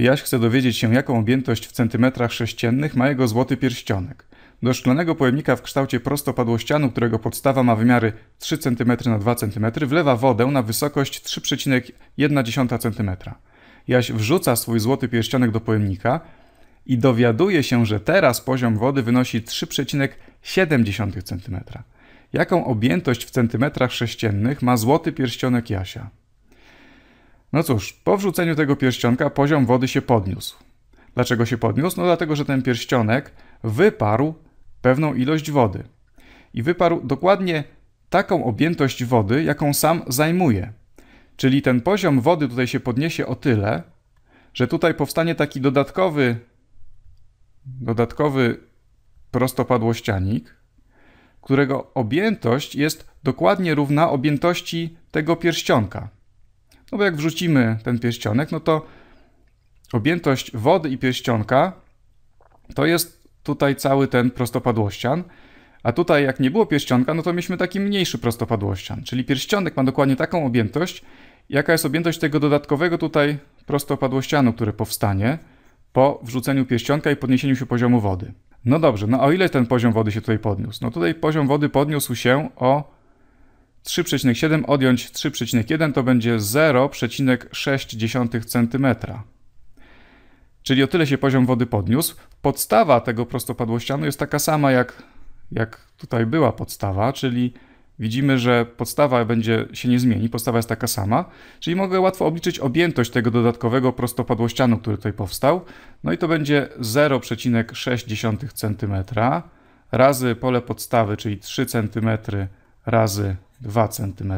Jaś chce dowiedzieć się, jaką objętość w centymetrach sześciennych ma jego złoty pierścionek. Do szklanego pojemnika w kształcie prostopadłościanu, którego podstawa ma wymiary 3 cm na 2 cm, wlewa wodę na wysokość 3,1 cm. Jaś wrzuca swój złoty pierścionek do pojemnika i dowiaduje się, że teraz poziom wody wynosi 3,7 cm. Jaką objętość w centymetrach sześciennych ma złoty pierścionek Jasia? No cóż, po wrzuceniu tego pierścionka poziom wody się podniósł. Dlaczego się podniósł? No dlatego, że ten pierścionek wyparł pewną ilość wody. I wyparł dokładnie taką objętość wody, jaką sam zajmuje. Czyli ten poziom wody tutaj się podniesie o tyle, że tutaj powstanie taki dodatkowy, dodatkowy prostopadłościanik, którego objętość jest dokładnie równa objętości tego pierścionka. No bo jak wrzucimy ten pierścionek, no to objętość wody i pierścionka to jest tutaj cały ten prostopadłościan, a tutaj jak nie było pierścionka, no to mieliśmy taki mniejszy prostopadłościan, czyli pierścionek ma dokładnie taką objętość, jaka jest objętość tego dodatkowego tutaj prostopadłościanu, który powstanie po wrzuceniu pierścionka i podniesieniu się poziomu wody. No dobrze, no a o ile ten poziom wody się tutaj podniósł? No tutaj poziom wody podniósł się o 3,7 odjąć 3,1 to będzie 0,6 cm. Czyli o tyle się poziom wody podniósł. Podstawa tego prostopadłościanu jest taka sama jak, jak tutaj była podstawa, czyli widzimy, że podstawa będzie się nie zmieni, podstawa jest taka sama, czyli mogę łatwo obliczyć objętość tego dodatkowego prostopadłościanu, który tutaj powstał. No i to będzie 0,6 cm razy pole podstawy, czyli 3 cm razy 2 cm,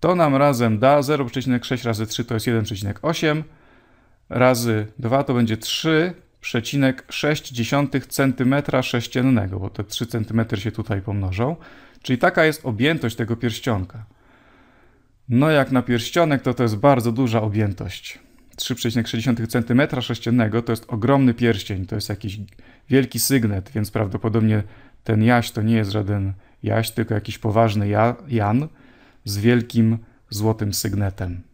to nam razem da 0,6 razy 3 to jest 1,8 razy 2 to będzie 3,6 cm sześciennego, bo te 3 cm się tutaj pomnożą. Czyli taka jest objętość tego pierścionka. No jak na pierścionek to to jest bardzo duża objętość. 3,6 cm sześciennego to jest ogromny pierścień, to jest jakiś wielki sygnet, więc prawdopodobnie ten jaś to nie jest żaden Jaś, tylko jakiś poważny ja, Jan z wielkim złotym sygnetem.